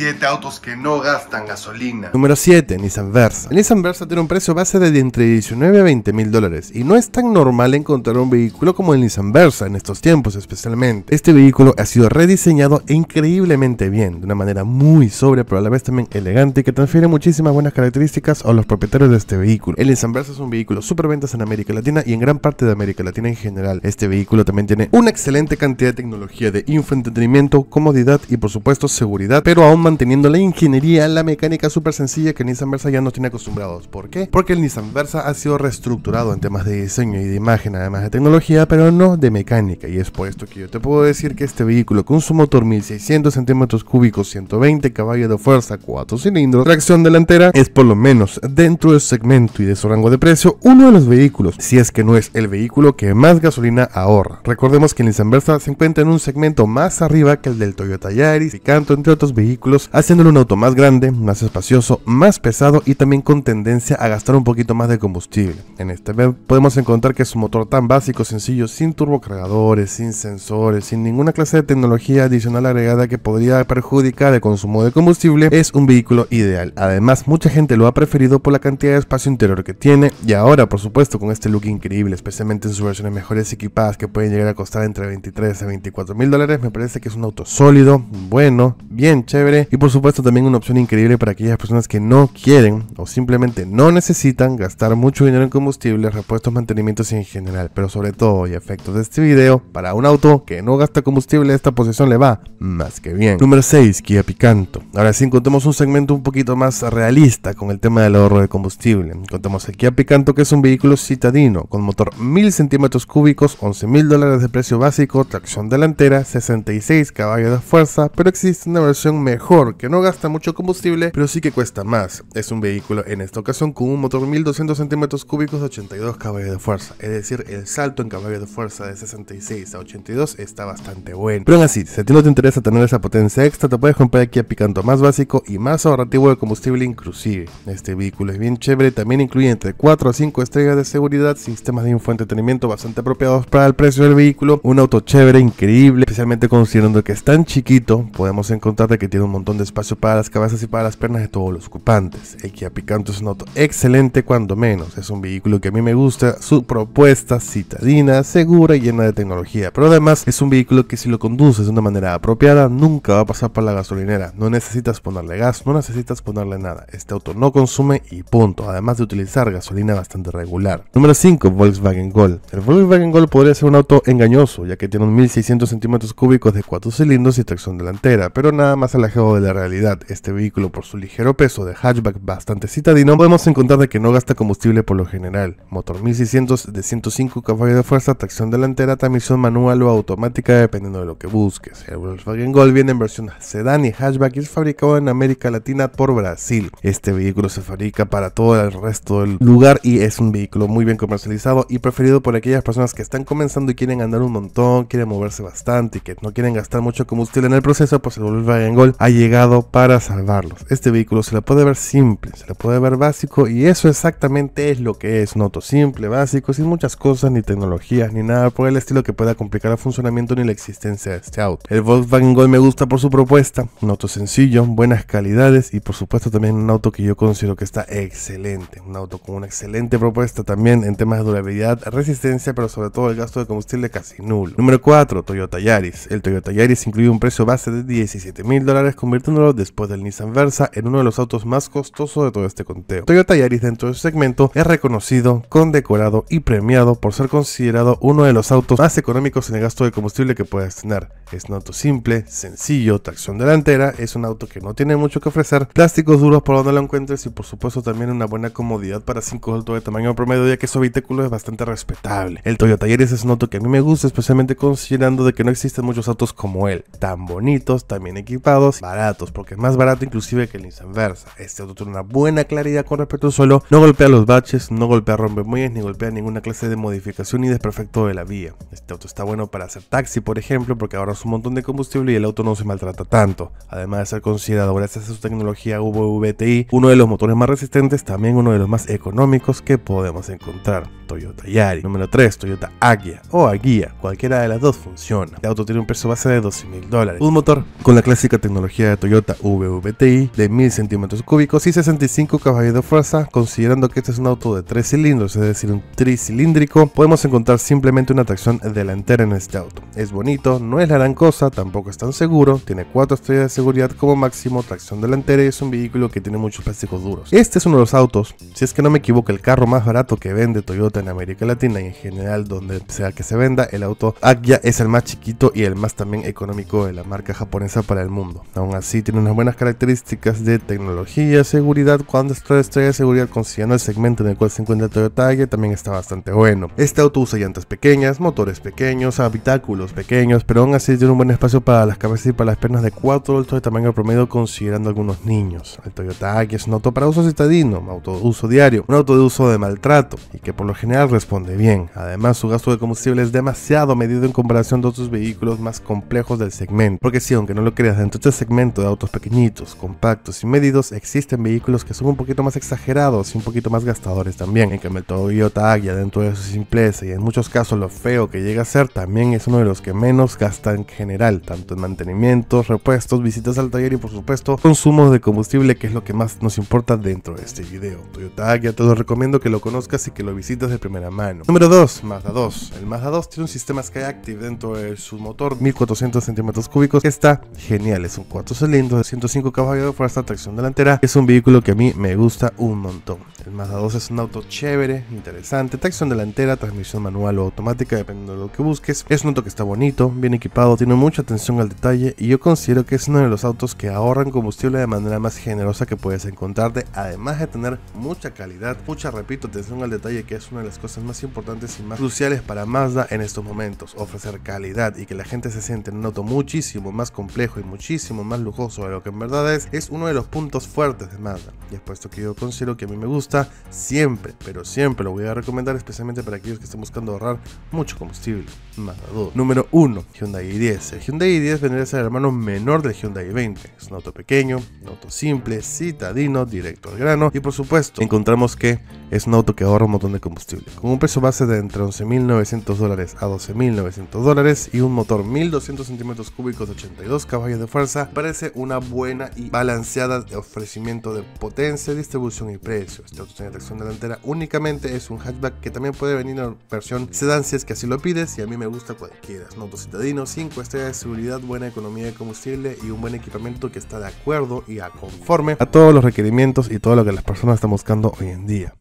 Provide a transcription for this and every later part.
7 autos que no gastan gasolina. Número 7. Nissan Versa. El Nissan Versa tiene un precio base de entre 19 a 20 mil dólares y no es tan normal encontrar un vehículo como el Nissan Versa en estos tiempos especialmente. Este vehículo ha sido rediseñado increíblemente bien, de una manera muy sobria pero a la vez también elegante que transfiere muchísimas buenas características a los propietarios de este vehículo. El Nissan Versa es un vehículo super ventas en América Latina y en gran parte de América Latina en general. Este vehículo también tiene una excelente cantidad de tecnología de infoentretenimiento, comodidad y por supuesto seguridad, pero aún más Teniendo la ingeniería, la mecánica súper sencilla que Nissan Versa ya nos tiene acostumbrados. ¿Por qué? Porque el Nissan Versa ha sido reestructurado en temas de diseño y de imagen, además de tecnología, pero no de mecánica. Y es por esto que yo te puedo decir que este vehículo con su motor 1600 centímetros cúbicos, 120 caballos de fuerza, 4 cilindros, tracción delantera, es por lo menos dentro del segmento y de su rango de precio uno de los vehículos, si es que no es el vehículo que más gasolina ahorra. Recordemos que el Nissan Versa se encuentra en un segmento más arriba que el del Toyota Yaris y Canto, entre otros vehículos haciéndolo un auto más grande, más espacioso, más pesado y también con tendencia a gastar un poquito más de combustible. En este podemos encontrar que su motor tan básico, sencillo, sin turbocargadores, sin sensores, sin ninguna clase de tecnología adicional agregada que podría perjudicar el consumo de combustible, es un vehículo ideal. Además, mucha gente lo ha preferido por la cantidad de espacio interior que tiene y ahora, por supuesto, con este look increíble, especialmente en sus versiones mejores equipadas que pueden llegar a costar entre 23 a 24 mil dólares, me parece que es un auto sólido, bueno, bien chévere y por supuesto también una opción increíble para aquellas personas que no quieren o simplemente no necesitan gastar mucho dinero en combustible, repuestos, mantenimientos en general, pero sobre todo y efectos de este video, para un auto que no gasta combustible esta posición le va más que bien. Número 6, Kia Picanto. Ahora sí encontramos un segmento un poquito más realista con el tema del ahorro de combustible. Encontramos el Kia Picanto que es un vehículo citadino con motor 1000 centímetros cúbicos, 11 mil dólares de precio básico, tracción delantera, 66 caballos de fuerza, pero existe una versión mejor que no gasta mucho combustible, pero sí que cuesta más. Es un vehículo en esta ocasión con un motor 1200 centímetros cúbicos 82 caballos de fuerza, es decir, el salto en caballos de fuerza de 66 a 82 está bastante bueno. Pero así, si a ti no te interesa tener esa potencia extra, te puedes comprar aquí a Picanto más básico y más ahorrativo de combustible inclusive. Este vehículo es bien chévere, también incluye entre 4 a 5 estrellas de seguridad, sistemas de infoentretenimiento bastante apropiados para el precio del vehículo, un auto chévere, increíble, especialmente considerando que es tan chiquito, podemos encontrar que tiene un montón montón de espacio para las cabezas y para las piernas de todos los ocupantes. El Kia Picanto es un auto excelente cuando menos, es un vehículo que a mí me gusta, su propuesta citadina, segura y llena de tecnología, pero además es un vehículo que si lo conduces de una manera apropiada nunca va a pasar por la gasolinera, no necesitas ponerle gas, no necesitas ponerle nada, este auto no consume y punto, además de utilizar gasolina bastante regular. Número 5. Volkswagen Gol. El Volkswagen Gol podría ser un auto engañoso, ya que tiene un 1600 centímetros cúbicos de 4 cilindros y tracción delantera, pero nada más alejado de la realidad. Este vehículo, por su ligero peso de hatchback bastante citadino, podemos encontrar de que no gasta combustible por lo general. Motor 1600 de 105 caballos de fuerza, tracción delantera, transmisión manual o automática dependiendo de lo que busques. El Volkswagen Gol viene en versión sedán y hatchback y es fabricado en América Latina por Brasil. Este vehículo se fabrica para todo el resto del lugar y es un vehículo muy bien comercializado y preferido por aquellas personas que están comenzando y quieren andar un montón, quieren moverse bastante y que no quieren gastar mucho combustible en el proceso, pues el Volkswagen Gol hay llegado para salvarlos. Este vehículo se la puede ver simple, se le puede ver básico y eso exactamente es lo que es un auto simple, básico, sin muchas cosas, ni tecnologías, ni nada por el estilo que pueda complicar el funcionamiento ni la existencia de este auto. El Volkswagen Gol me gusta por su propuesta, un auto sencillo, buenas calidades y por supuesto también un auto que yo considero que está excelente, un auto con una excelente propuesta también en temas de durabilidad, resistencia, pero sobre todo el gasto de combustible casi nulo. Número 4, Toyota Yaris. El Toyota Yaris incluye un precio base de 17 mil dólares con convirtiéndolo después del Nissan Versa en uno de los autos más costosos de todo este conteo. Toyota Yaris dentro de su segmento es reconocido, condecorado y premiado por ser considerado uno de los autos más económicos en el gasto de combustible que puedes tener. Es un auto simple, sencillo, tracción delantera, es un auto que no tiene mucho que ofrecer, plásticos duros por donde lo encuentres y por supuesto también una buena comodidad para 5 autos de tamaño promedio ya que su habitáculo es bastante respetable. El Toyota Yaris es un auto que a mí me gusta especialmente considerando de que no existen muchos autos como él, tan bonitos, tan bien equipados, para porque es más barato inclusive que el Nissan Versa. Este auto tiene una buena claridad con respecto al suelo, no golpea los baches, no golpea muelles ni golpea ninguna clase de modificación ni desperfecto de la vía. Este auto está bueno para hacer taxi, por ejemplo, porque ahorras un montón de combustible y el auto no se maltrata tanto. Además de ser considerado, gracias a su tecnología VVTi, uno de los motores más resistentes, también uno de los más económicos que podemos encontrar. Toyota Yari. Número 3, Toyota Aguia o Aguia. Cualquiera de las dos funciona. El auto tiene un precio base de 12 mil dólares. Un motor con la clásica tecnología Toyota VVTi de 1000 centímetros cúbicos y 65 caballos de fuerza, considerando que este es un auto de 3 cilindros, es decir, un tricilíndrico, podemos encontrar simplemente una tracción delantera en este auto. Es bonito, no es la gran cosa, tampoco es tan seguro, tiene 4 estrellas de seguridad como máximo, tracción delantera y es un vehículo que tiene muchos plásticos duros. Este es uno de los autos, si es que no me equivoco, el carro más barato que vende Toyota en América Latina y en general donde sea que se venda, el auto Akia es el más chiquito y el más también económico de la marca japonesa para el mundo así tiene unas buenas características de tecnología, seguridad, cuando estrella de seguridad considerando el segmento en el cual se encuentra el Toyota también está bastante bueno. Este auto usa llantas pequeñas, motores pequeños, habitáculos pequeños, pero aún así tiene un buen espacio para las cabezas y para las piernas de 4 adultos de tamaño promedio considerando algunos niños. El Toyota que es un auto para uso citadino, auto de uso diario, un auto de uso de maltrato y que por lo general responde bien. Además su gasto de combustible es demasiado medido en comparación de otros vehículos más complejos del segmento, porque si aunque no lo creas dentro de este segmento de autos pequeñitos, compactos y medidos, existen vehículos que son un poquito más exagerados y un poquito más gastadores también. En cambio, el Toyota Agya, dentro de su simpleza y en muchos casos lo feo que llega a ser, también es uno de los que menos gasta en general, tanto en mantenimientos, repuestos, visitas al taller y por supuesto consumos de combustible, que es lo que más nos importa dentro de este video. Toyota Agya, te lo recomiendo que lo conozcas y que lo visites de primera mano. Número 2, Mazda 2. El Mazda 2 tiene un sistema Skyactiv dentro de su motor 1400 centímetros cúbicos que está genial, es un 4 cilindros de 105 caballos de fuerza, tracción delantera. Es un vehículo que a mí me gusta un montón. El Mazda 2 es un auto chévere, interesante, tracción delantera, transmisión manual o automática, dependiendo de lo que busques. Es un auto que está bonito, bien equipado, tiene mucha atención al detalle y yo considero que es uno de los autos que ahorran combustible de manera más generosa que puedes encontrarte, además de tener mucha calidad, mucha, repito, atención al detalle que es una de las cosas más importantes y más cruciales para Mazda en estos momentos, ofrecer calidad y que la gente se siente en un auto muchísimo más complejo y muchísimo más lujoso de lo que en verdad es, es uno de los puntos fuertes de Mazda, Y es puesto que yo considero que a mí me gusta, siempre, pero siempre lo voy a recomendar, especialmente para aquellos que estén buscando ahorrar mucho combustible. Mazda 2. Número 1, Hyundai i10. El Hyundai i10 vendría a ser el hermano menor del Hyundai 20 Es un auto pequeño, un auto simple, citadino, directo al grano. Y por supuesto, encontramos que es un auto que ahorra un montón de combustible. Con un peso base de entre 11.900 dólares a 12.900 dólares y un motor 1.200 centímetros cúbicos de 82 caballos de fuerza para una buena y balanceada de ofrecimiento de potencia, distribución y precio. Este auto tiene tracción delantera únicamente, es un hatchback que también puede venir en versión sedán si es que así lo pides y a mí me gusta cualquiera. Es un auto citadino, 5 estrellas de seguridad, buena economía de combustible y un buen equipamiento que está de acuerdo y a conforme a todos los requerimientos y todo lo que las personas están buscando hoy en día.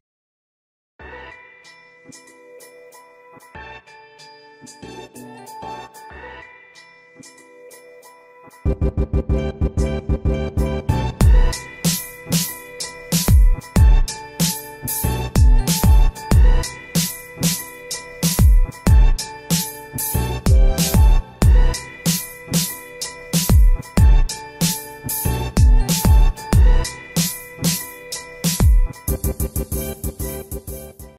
Thank you.